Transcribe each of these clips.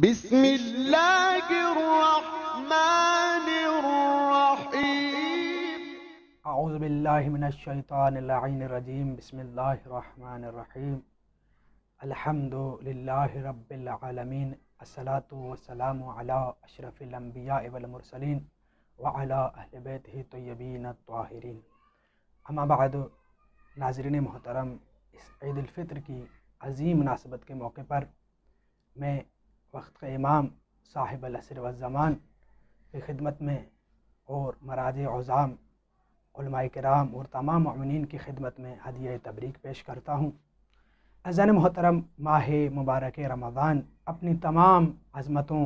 بسم الله الرحمन الرحيم أعوذ بالله من الشيطان اللعين الرجيم بسم الله الرحمن الرحيم الحمد لله رب العالمين الصلاة والسلام على أشرف الأنبياء والمرسلين وعلى أهل بيته الطيبين الطاهرين अमा बाद नाजरन मोहतरम इस ईद फितर की अजीम मुनासबत के मौके पर मैं वक्त के इमाम साहिब असर वज़मान की खिदमत में और मराज अज़ाम कराम और तमाम ममिन की खिदमत में हदिया तबरीक पेश करता हूँ अजन मोहतरम माह मुबारक रमज़ान अपनी तमाम अजमतों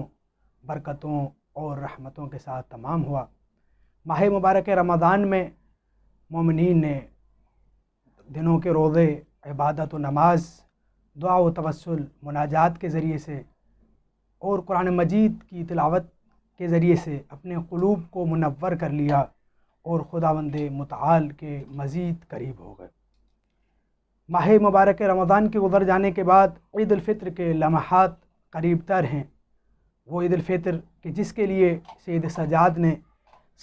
बरकतों और रहमतों के साथ तमाम हुआ माह मुबारक रमज़ान में ममिन ने दिनों के रोज़े इबादत व नमाज दुआ व तवसल मुनाजात के ज़रिए से और कुरान मजीद की तिलावत के ज़रिए से अपने क़लूब को मुनवर कर लिया और खुदावंद मताल के मज़ीद करीब हो गए माह मुबारक रमज़ान के गुजर जाने के बाद ईदालफ़ितर के लम्हात करीब तर हैं वो ईदालफ़ितर कि जिसके लिए सैद सजाद ने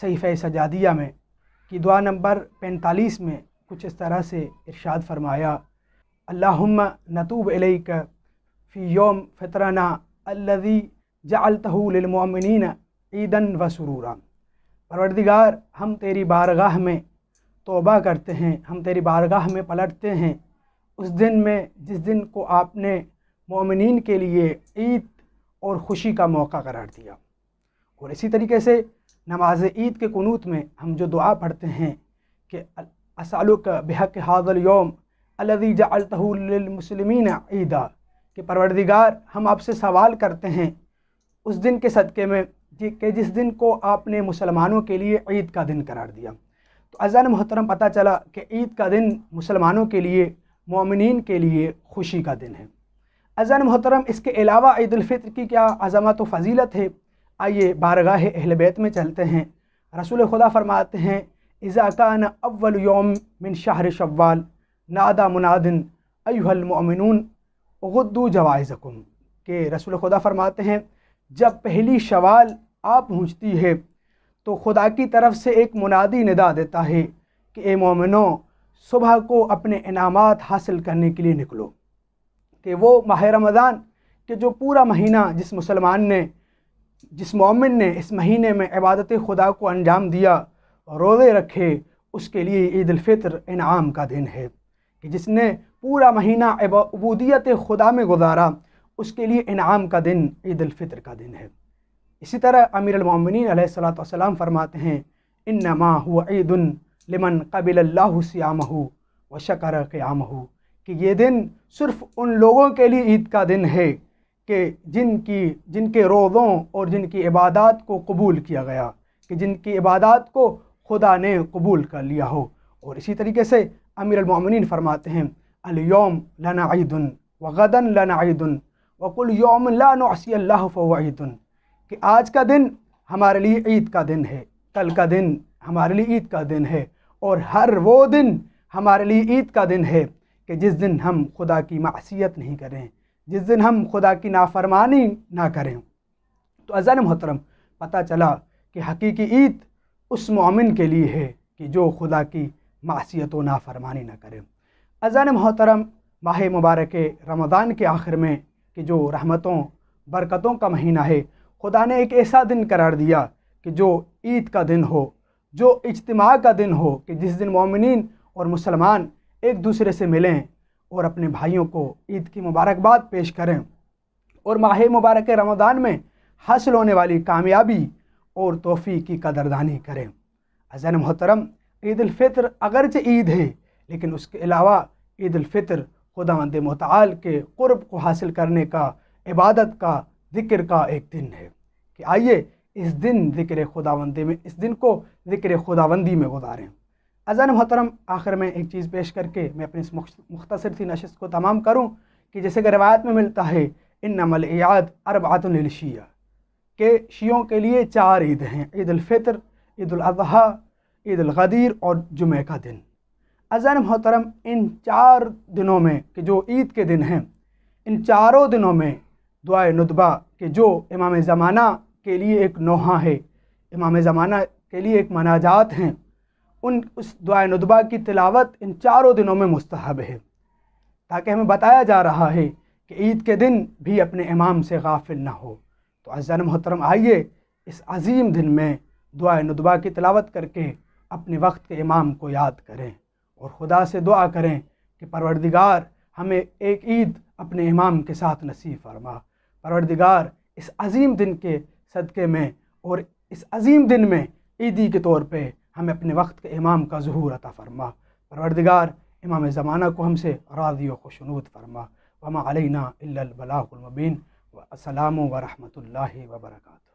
सहीफ़ सजादिया में कि दुआ नंबर पैंतालीस में कुछ इस तरह से इरशाद फरमाया अल्लाम नतूब का फ़ी योम फ़ितराना अल्लज़ी जालतहमिन ईदन व सुरूरा परवरदिगार हम तेरी बारगाह में तोबा करते हैं हम तेरी बारगाह में पलटते हैं उस दिन में जिस दिन को आपने मोमिन के लिए ईद और ख़ुशी का मौका करार दिया और इसी तरीके से नमाज ईद के कनूत में हम जो दुआ पढ़ते हैं कि असालुक बेहक हाजल योम अलदी जालतहलमसलमिन ईदा कि परवरदिगार हम आपसे सवाल करते हैं उस दिन के सदक़े में जी कि जिस दिन को आपने मुसलमानों के लिए ईद का दिन करार दिया तो अजान मोहतरम पता चला कि ईद का दिन मुसलमानों के लिए ममिन के लिए खुशी का दिन है अजान मोहतरम इसके अलावा ईदालफ़ित्र की क्या अजमत व फजीलत है आइए बारगाह अहल बैत में चलते हैं रसूल खुदा फरमाते हैं इज़ाकान अव्वल योम मिन शाहर शव्वाल नादा मुनादिन अयुहलमिन गुद्दू जवाइज़कुम के रसूल खुदा फरमाते हैं जब पहली शवाल आ पहुँचती है तो खुदा की तरफ से एक मुनादी निदा देता है कि ए मोमिनो सुबह को अपने इनाम हासिल करने के लिए निकलो कि वो माह रमज़ान के जो पूरा महीना जिस मुसलमान ने जिस मोमिन ने इस महीने में इबादत खुदा को अंजाम दिया रोज़े रखे उसके लिए ईदालफ़ितर इनाम का दिन है कि जिसने पूरा महीना अबूदियत खुदा में गुजारा उसके लिए इनाम का दिन ईदालफ़ितर का दिन है इसी तरह अमीर अमीरमिन सलाम फरमाते हैं इन नमा हुआ ईदन लिमन कबिल सियामह व शकर हो कि ये दिन सिर्फ़ उन लोगों के लिए ईद का दिन है कि जिनकी जिनके रोज़ों और जिनकी इबादत को कबूल किया गया कि जिनकी इबादत को खुदा ने कबूल कर लिया हो और इसी तरीके से अमीरमिन फरमाते हैं अलयोम लनादन ईदन व गदन लाना ईदन वकुल योम लानसी कि आज का दिन हमारे लिए ईद का दिन है कल का दिन हमारे लिए ईद का दिन है और हर वो दिन हमारे लिए ईद का दिन है कि जिस दिन हम खुदा की मासीत नहीं करें जिस दिन हम खुदा की नाफरमानी ना करें तो अजान मोहतरम पता चला कि हकीकी ईद उस मामिन के लिए है कि जो खुदा की मासीत व नाफरमानी ना करें अजान मोहतरम माह मुबारक रमदान के आखिर में कि जो रहमतों बरकतों का महीना है खुदा ने एक ऐसा दिन करार दिया कि जो ईद का दिन हो जो इज्तम का दिन हो कि जिस दिन ममिन और मुसलमान एक दूसरे से मिलें और अपने भाइयों को ईद की मुबारकबाद पेश करें और माह मुबारक रमदान में हासिल होने वाली कामयाबी और तोहफ़ी की कदरदानी करें अजन मोहतरम अलफितर अगरचे ईद है लेकिन उसके अलावा ईदालफ़ितर खुदा मंद मताल के कुर्ब को हासिल करने का इबादत का ज़िक्र का एक दिन है कि आइए इस दिन ज़िक्र खुदावंदी में इस दिन को ज़िक्र खुदाबंदी में गुजारें अजान मोहतरम आखिर में एक चीज़ पेश करके मैं अपनी इस मुख्तर सी नशस्त को तमाम करूँ कि जैसे कि रवायत में मिलता है इन अरब आतलशिया के शियों के लिए चार ईद हैं ईद ईदालफ़ितर ईदाजी ईदालग़दीर और जुमे का दिन अजान मोहतरम इन चार दिनों में कि जो ईद के दिन हैं इन चारों दिनों में दुआ नतबा के जो इमाम ज़माना के लिए एक नोहा है इमाम ज़माना के लिए एक मनाजात हैं उन उस दुआ नतबा की तिलावत इन चारों दिनों में मुस्तहब है ताकि हमें बताया जा रहा है कि ईद के दिन भी अपने इमाम से गाफिल ना हो तो अजान मोहतरम आइए इस अजीम दिन में दुआ नुतबा की तलावत करके अपने वक्त के इमाम को याद करें और खुदा से दुआ करें कि परवरदिगार हमें एक ईद अपने इमाम के साथ नसीब फरमा परवरदिगार इस अजीम दिन के सदक़े में और इस अजीम दिन में ईदी के तौर पे हमें अपने वक्त के इमाम का जहूर अता फरमा परवरदिगार इमाम ज़माना को हमसे राजी व खुशनूद फरमा वमा अलैना इल्लल बलागुल मुबीन व असलाम व रहमतुल्लाहि व बरकातहू